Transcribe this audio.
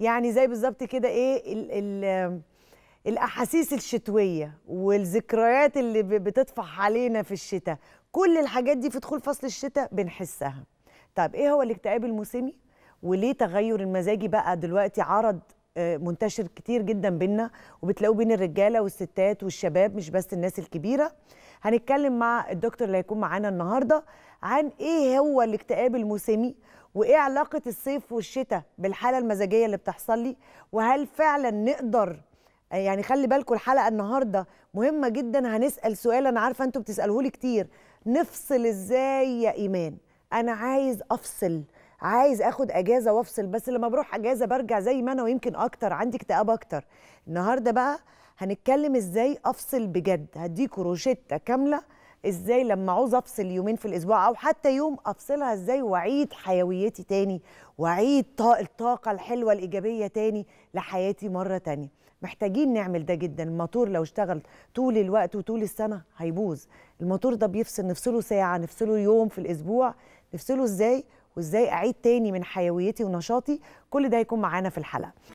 يعني زي بالظبط كده ايه الـ الـ الاحاسيس الشتويه والذكريات اللي بتطفح علينا في الشتاء كل الحاجات دي في دخول فصل الشتاء بنحسها طب ايه هو الاكتئاب الموسمي وليه تغير المزاجي بقى دلوقتي عرض منتشر كتير جدا بينا وبتلاقوه بين الرجاله والستات والشباب مش بس الناس الكبيره هنتكلم مع الدكتور اللي هيكون معانا النهارده عن ايه هو الاكتئاب الموسمي وايه علاقه الصيف والشتاء بالحاله المزاجيه اللي بتحصل لي وهل فعلا نقدر يعني خلي بالكم الحلقه النهارده مهمه جدا هنسال سؤال انا عارفه انتم بتسالوه لي كتير نفصل ازاي يا ايمان انا عايز افصل عايز اخد اجازه وافصل بس لما بروح اجازه برجع زي ما انا ويمكن اكتر عندي اكتئاب اكتر النهارده بقى هنتكلم ازاي افصل بجد هديكوا روشته كامله ازاي لما عاوز افصل يومين في الاسبوع او حتى يوم افصلها ازاي واعيد حيويتي تاني واعيد الطاقه الحلوه الايجابيه تاني لحياتي مره تانيه محتاجين نعمل ده جدا الموتور لو اشتغل طول الوقت وطول السنه هيبوظ الموتور ده بيفصل نفصله ساعه نفصله يوم في الاسبوع نفصله ازاي وازاي اعيد تاني من حيويتي ونشاطي كل ده هيكون معانا في الحلقه